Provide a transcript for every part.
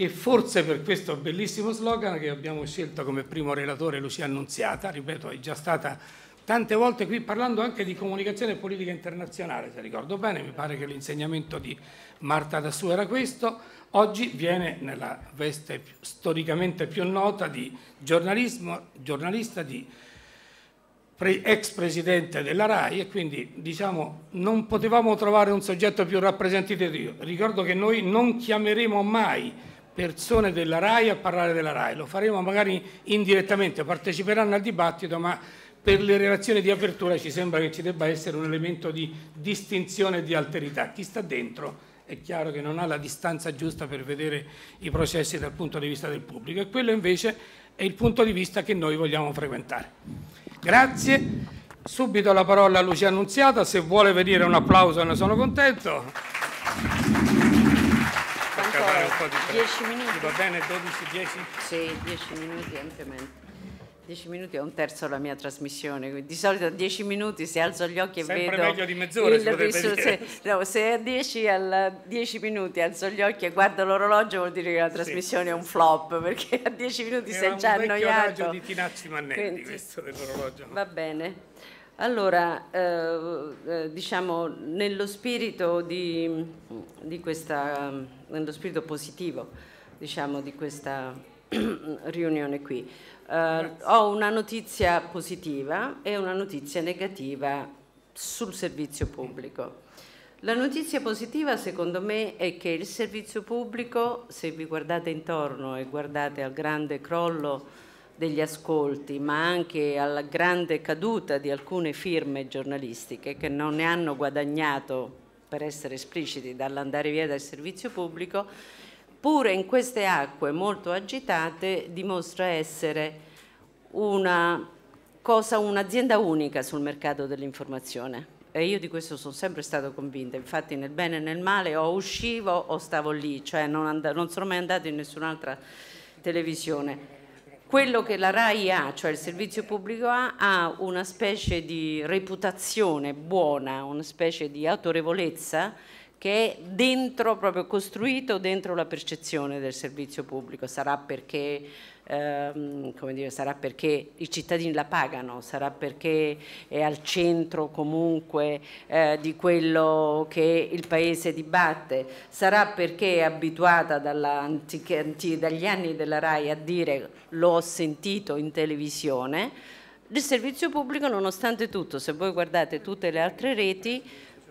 e forse per questo bellissimo slogan che abbiamo scelto come primo relatore Lucia Annunziata, ripeto è già stata tante volte qui parlando anche di comunicazione e politica internazionale, se ricordo bene, mi pare che l'insegnamento di Marta Dassù era questo, oggi viene nella veste più, storicamente più nota di giornalista, di pre, ex presidente della RAI e quindi diciamo non potevamo trovare un soggetto più rappresentativo. Ricordo che noi non chiameremo mai persone della RAI a parlare della RAI, lo faremo magari indirettamente, parteciperanno al dibattito ma per le relazioni di apertura ci sembra che ci debba essere un elemento di distinzione e di alterità. Chi sta dentro è chiaro che non ha la distanza giusta per vedere i processi dal punto di vista del pubblico e quello invece è il punto di vista che noi vogliamo frequentare. Grazie, subito la parola a Lucia Annunziata, se vuole venire un applauso ne sono contento po' di 10 minuti. Va bene, 12, 10? Sì, 10 minuti ampiamente. 10 minuti è un terzo della mia trasmissione, quindi di solito a 10 minuti se alzo gli occhi e Sempre vedo... meglio di mezz'ora il, riso, se, no, se, a 10, al, 10 minuti alzo gli occhi e guardo l'orologio vuol dire che la trasmissione sì. è un flop, perché a 10 minuti Era sei già annoiato. È un vecchio di Tinacci Mannetti quindi, questo dell'orologio. Va bene. Allora, eh, eh, diciamo, nello spirito, di, di questa, nello spirito positivo diciamo, di questa riunione qui, eh, ho una notizia positiva e una notizia negativa sul servizio pubblico. La notizia positiva secondo me è che il servizio pubblico, se vi guardate intorno e guardate al grande crollo degli ascolti, ma anche alla grande caduta di alcune firme giornalistiche che non ne hanno guadagnato, per essere espliciti, dall'andare via dal servizio pubblico, pure in queste acque molto agitate dimostra essere una cosa, un'azienda unica sul mercato dell'informazione. E io di questo sono sempre stata convinta, infatti nel bene e nel male o uscivo o stavo lì, cioè non, and- non sono mai andato in nessun'altra televisione quello che la RAI ha, cioè il servizio pubblico ha, ha una specie di reputazione buona, una specie di autorevolezza che è dentro, proprio costruito dentro la percezione del servizio pubblico. Sarà perché ehm, come dire, sarà perché i cittadini la pagano, sarà perché è al centro comunque eh, di quello che il paese dibatte, sarà perché è abituata dagli anni della RAI a dire l'ho sentito in televisione. Il servizio pubblico, nonostante tutto, se voi guardate tutte le altre reti,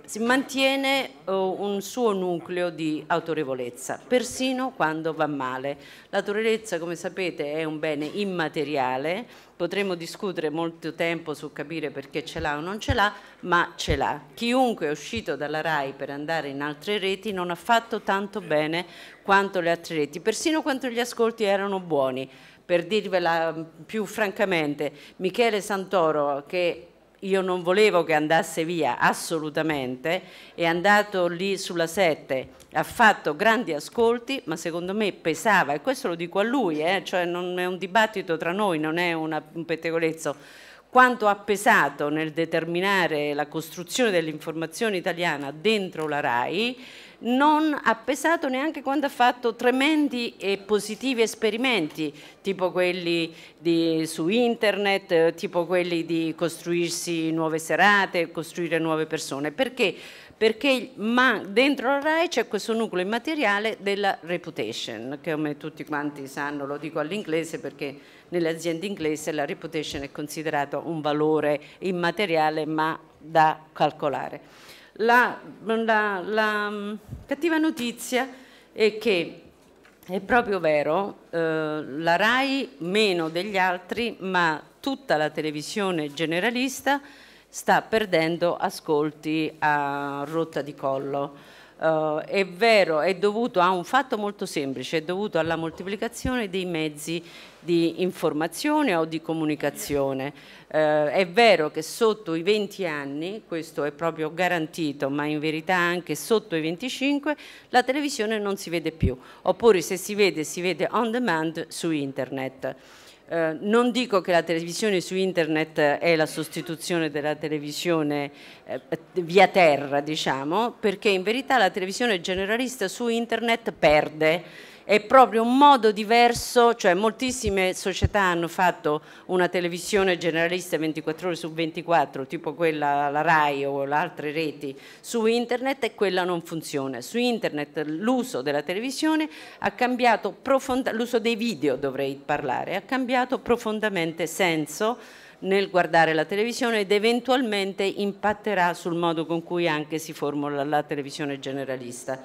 si mantiene eh, un suo nucleo di autorevolezza, persino quando va male. L'autorevolezza, come sapete, è un bene immateriale, potremmo discutere molto tempo su capire perché ce l'ha o non ce l'ha, ma ce l'ha. Chiunque è uscito dalla RAI per andare in altre reti non ha fatto tanto bene quanto le altre reti, persino quanto gli ascolti erano buoni per dirvela mm, più francamente, Michele Santoro, che io non volevo che andasse via assolutamente, è andato lì sulla 7, ha fatto grandi ascolti, ma secondo me pesava, e questo lo dico a lui, eh, cioè non è un dibattito tra noi, non è una, un pettegolezzo, quanto ha pesato nel determinare la costruzione dell'informazione italiana dentro la RAI, non ha pesato neanche quando ha fatto tremendi e positivi esperimenti, tipo quelli di, su internet, tipo quelli di costruirsi nuove serate, costruire nuove persone. Perché? Perché ma dentro la RAI c'è questo nucleo immateriale della reputation, che come tutti quanti sanno, lo dico all'inglese perché nelle aziende inglesi la reputation è considerata un valore immateriale ma da calcolare. La, la, la mm, cattiva notizia è che è proprio vero, eh, la RAI meno degli altri, ma tutta la televisione generalista sta perdendo ascolti a rotta di collo. Uh, è vero, è dovuto a un fatto molto semplice, è dovuto alla moltiplicazione dei mezzi di informazione o di comunicazione. Uh, è vero che sotto i 20 anni, questo è proprio garantito, ma in verità anche sotto i 25, la televisione non si vede più, oppure se si vede si vede on demand su internet. Eh, non dico che la televisione su internet eh, è la sostituzione della televisione eh, via terra, diciamo, perché in verità la televisione generalista su internet perde è proprio un modo diverso, cioè moltissime società hanno fatto una televisione generalista 24 ore su 24, tipo quella la RAI o le altre reti su internet e quella non funziona. Su internet l'uso della televisione ha cambiato profondamente, l'uso dei video dovrei parlare, ha cambiato profondamente senso nel guardare la televisione ed eventualmente impatterà sul modo con cui anche si formula la televisione generalista.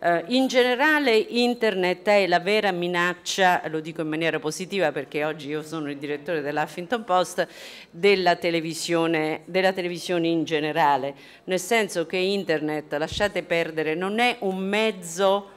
Eh, in generale internet è la vera minaccia, lo dico in maniera positiva perché oggi io sono il direttore dell'Huffington Post, della televisione, della televisione in generale, nel senso che internet, lasciate perdere, non è un mezzo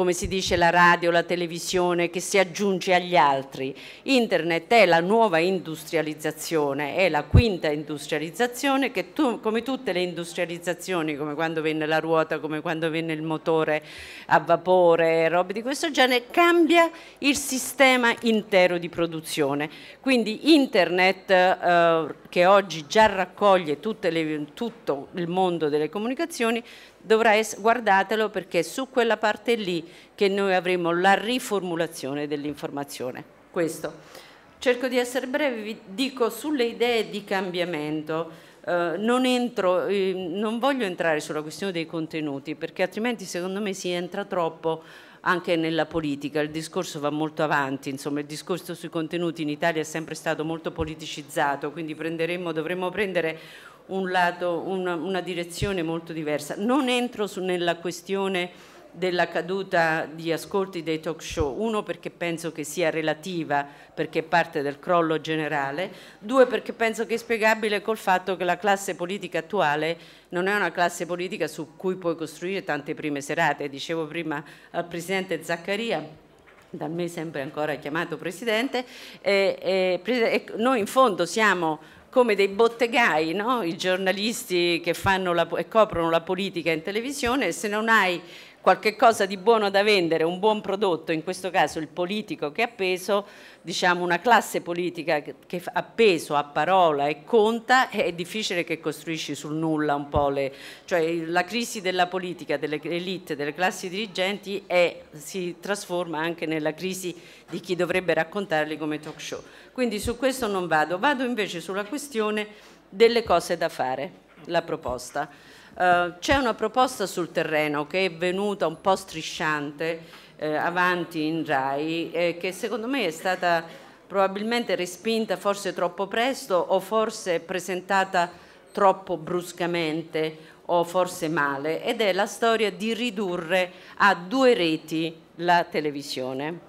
come si dice la radio, la televisione, che si aggiunge agli altri. Internet è la nuova industrializzazione, è la quinta industrializzazione che tu, come tutte le industrializzazioni, come quando venne la ruota, come quando venne il motore a vapore, robe di questo genere, cambia il sistema intero di produzione. Quindi internet eh, che oggi già raccoglie le, tutto il mondo delle comunicazioni dovrà essere, guardatelo perché è su quella parte lì che noi avremo la riformulazione dell'informazione. Questo. Cerco di essere breve, vi dico sulle idee di cambiamento. Uh, non, entro, eh, non voglio entrare sulla questione dei contenuti perché altrimenti secondo me si entra troppo anche nella politica, il discorso va molto avanti, insomma il discorso sui contenuti in Italia è sempre stato molto politicizzato, quindi dovremmo prendere un lato, una, una, direzione molto diversa. Non entro su, nella questione della caduta di ascolti dei talk show, uno perché penso che sia relativa perché è parte del crollo generale, due perché penso che è spiegabile col fatto che la classe politica attuale non è una classe politica su cui puoi costruire tante prime serate, dicevo prima al Presidente Zaccaria da me sempre ancora chiamato Presidente, eh, eh, e, e, ecco, noi in fondo siamo come dei bottegai, no? i giornalisti che la, coprono la politica in televisione, se non hai qualche cosa di buono da vendere, un buon prodotto, in questo caso il politico che ha peso, diciamo una classe politica che ha peso, ha parola e conta, è difficile che costruisci sul nulla un po' le... cioè la crisi della politica, delle elite, delle classi dirigenti è, si trasforma anche nella crisi di chi dovrebbe raccontarli come talk show. Quindi su questo non vado, vado invece sulla questione delle cose da fare, la proposta. Eh, c'è una proposta sul terreno che è venuta un po' strisciante eh, avanti in RAI eh, che secondo me è stata probabilmente respinta forse troppo presto o forse presentata troppo bruscamente o forse male ed è la storia di ridurre a due reti la televisione.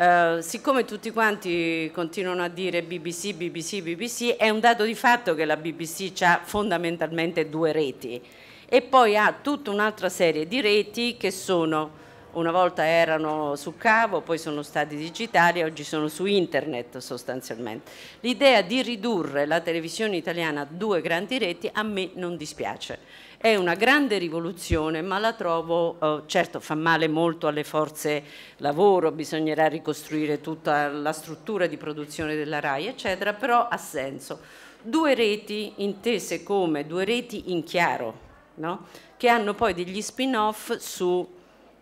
Eh, siccome tutti quanti continuano a dire BBC, BBC, BBC, è un dato di fatto che la BBC ha fondamentalmente due reti e poi ha tutta un'altra serie di reti che sono, una volta erano su cavo, poi sono stati digitali, oggi sono su internet sostanzialmente. L'idea di ridurre la televisione italiana a due grandi reti a me non dispiace è una grande rivoluzione, ma la trovo, eh, certo fa male molto alle forze lavoro, bisognerà ricostruire tutta la struttura di produzione della RAI, eccetera, però ha senso. Due reti intese come due reti in chiaro, no? che hanno poi degli spin-off su,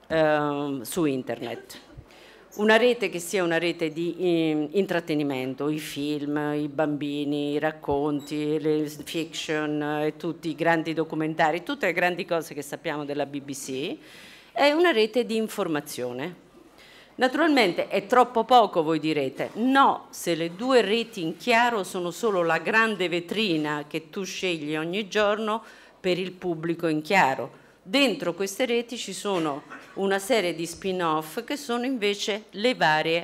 eh, su internet una rete che sia una rete di ehm, intrattenimento, i film, i bambini, i racconti, le fiction, eh, tutti i grandi documentari, tutte le grandi cose che sappiamo della BBC, è una rete di informazione. Naturalmente è troppo poco, voi direte. No, se le due reti in chiaro sono solo la grande vetrina che tu scegli ogni giorno per il pubblico in chiaro dentro queste reti ci sono una serie di spin-off che sono invece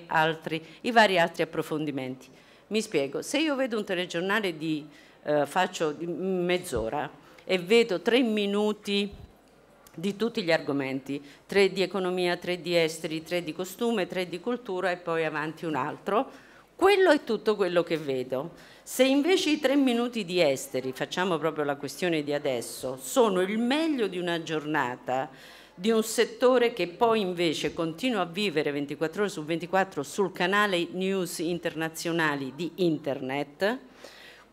altri, i vari altri approfondimenti. Mi spiego, se io vedo un telegiornale di, eh, faccio mezz'ora e vedo tre minuti di tutti gli argomenti, tre di economia, tre di esteri, tre di costume, tre di cultura e poi avanti un altro, quello è tutto quello che vedo. Se invece i tre minuti di esteri, facciamo proprio la questione di adesso, sono il meglio di una giornata, di un settore che poi invece continua a vivere 24 ore su 24 sul canale news internazionali di internet,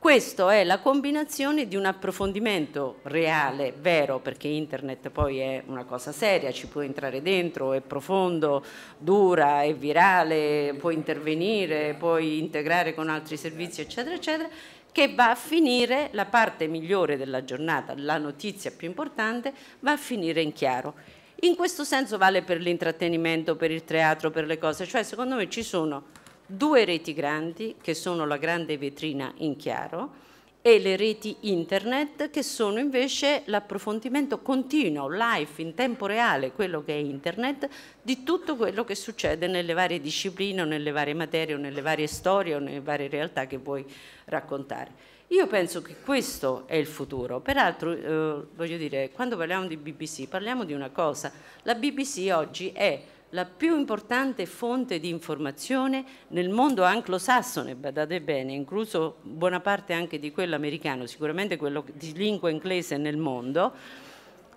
questo è la combinazione di un approfondimento reale, vero, perché internet poi è una cosa seria, ci puoi entrare dentro, è profondo, dura, è virale, puoi intervenire, puoi integrare con altri servizi, eccetera, eccetera, che va a finire la parte migliore della giornata, la notizia più importante, va a finire in chiaro. In questo senso vale per l'intrattenimento, per il teatro, per le cose, cioè secondo me ci sono due reti grandi che sono la grande vetrina in chiaro e le reti internet che sono invece l'approfondimento continuo, live, in tempo reale, quello che è internet, di tutto quello che succede nelle varie discipline o nelle varie materie o nelle varie storie o nelle varie realtà che vuoi raccontare. Io penso che questo è il futuro, peraltro eh, voglio dire, quando parliamo di BBC parliamo di una cosa, la BBC oggi è la più importante fonte di informazione nel mondo anglosassone, badate bene, incluso buona parte anche di quello americano, sicuramente quello di lingua inglese nel mondo,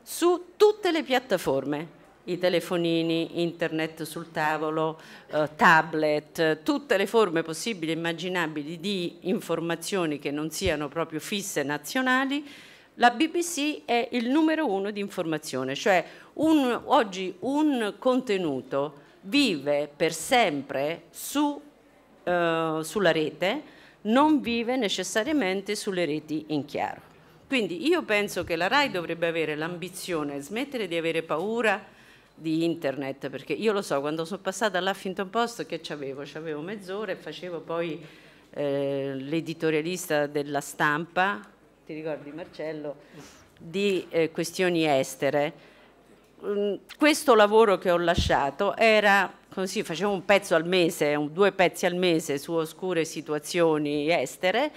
su tutte le piattaforme, i telefonini, internet sul tavolo, eh, tablet, tutte le forme possibili e immaginabili di informazioni che non siano proprio fisse nazionali, la BBC è il numero uno di informazione, cioè un, oggi un contenuto vive per sempre su, eh, sulla rete, non vive necessariamente sulle reti in chiaro. Quindi io penso che la RAI dovrebbe avere l'ambizione, smettere di avere paura di internet, perché io lo so, quando sono passata all'Huffington Post che c'avevo? C'avevo mezz'ora e facevo poi eh, l'editorialista della stampa ti ricordi Marcello, di eh, questioni estere. Mm, questo lavoro che ho lasciato era così, facevo un pezzo al mese, due pezzi al mese su oscure situazioni estere,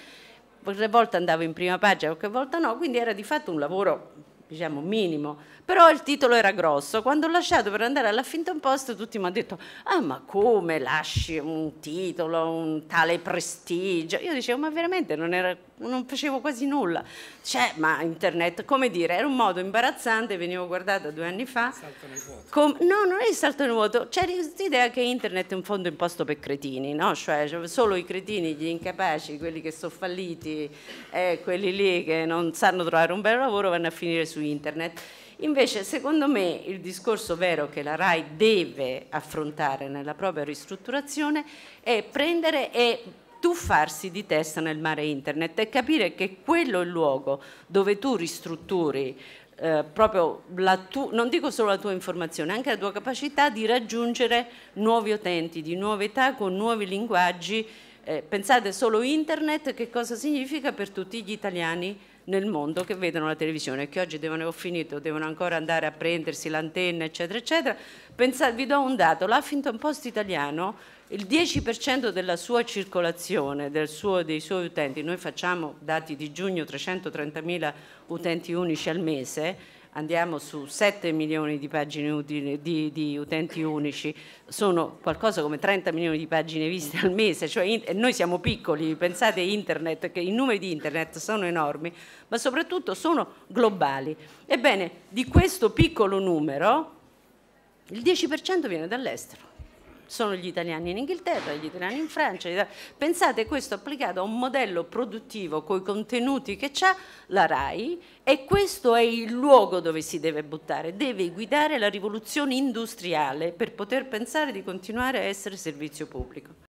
qualche volta andavo in prima pagina, qualche volta no, quindi era di fatto un lavoro diciamo minimo, però il titolo era grosso. Quando ho lasciato per andare alla all'Huffington Post tutti mi hanno detto "Ah, ma come lasci un titolo, un tale prestigio?". Io dicevo "Ma veramente non era non facevo quasi nulla. Cioè, ma internet, come dire, era un modo imbarazzante, venivo guardata due anni fa. Salto nel vuoto. Com- no, non è il salto nel vuoto, c'è l'idea che internet è un fondo imposto per cretini, no? Cioè, solo i cretini, gli incapaci, quelli che sono falliti, eh, quelli lì che non sanno trovare un bel lavoro vanno a finire su internet. Invece, secondo me, il discorso vero che la RAI deve affrontare nella propria ristrutturazione è prendere e tuffarsi di testa nel mare internet e capire che quello è il luogo dove tu ristrutturi eh, proprio la tu, non dico solo la tua informazione, anche la tua capacità di raggiungere nuovi utenti di nuove età con nuovi linguaggi. Eh, pensate solo internet che cosa significa per tutti gli italiani nel mondo che vedono la televisione, che oggi devono, ho finito, devono ancora andare a prendersi l'antenna, eccetera, eccetera. Pensate, vi do un dato, l'Huffington Post italiano il 10% della sua circolazione, del suo, dei suoi utenti, noi facciamo dati di giugno 330.000 utenti unici al mese, andiamo su 7 milioni di pagine utili, di, di, utenti unici, sono qualcosa come 30 milioni di pagine viste al mese, cioè in, noi siamo piccoli, pensate internet, che i numeri di internet sono enormi, ma soprattutto sono globali. Ebbene, di questo piccolo numero il 10% viene dall'estero sono gli italiani in Inghilterra, gli italiani in Francia. Pensate questo applicato a un modello produttivo con i contenuti che ha la RAI e questo è il luogo dove si deve buttare, deve guidare la rivoluzione industriale per poter pensare di continuare a essere servizio pubblico.